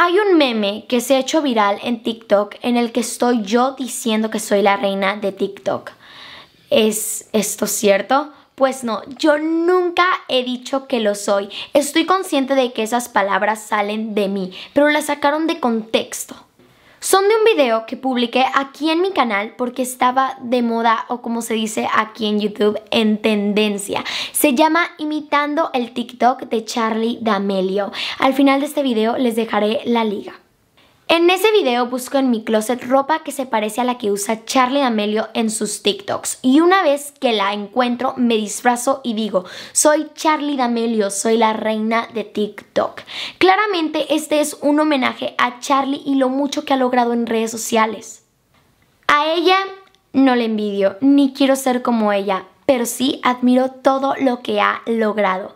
Hay un meme que se ha hecho viral en TikTok en el que estoy yo diciendo que soy la reina de TikTok. ¿Es esto cierto? Pues no, yo nunca he dicho que lo soy. Estoy consciente de que esas palabras salen de mí, pero las sacaron de contexto son de un video que publiqué aquí en mi canal porque estaba de moda o como se dice aquí en YouTube en tendencia. Se llama Imitando el TikTok de Charlie D'Amelio. Al final de este video les dejaré la liga. En ese video busco en mi closet ropa que se parece a la que usa Charlie D'Amelio en sus TikToks y una vez que la encuentro me disfrazo y digo, soy Charlie D'Amelio, soy la reina de TikTok. Claramente este es un homenaje a Charlie y lo mucho que ha logrado en redes sociales. A ella no le envidio, ni quiero ser como ella, pero sí admiro todo lo que ha logrado.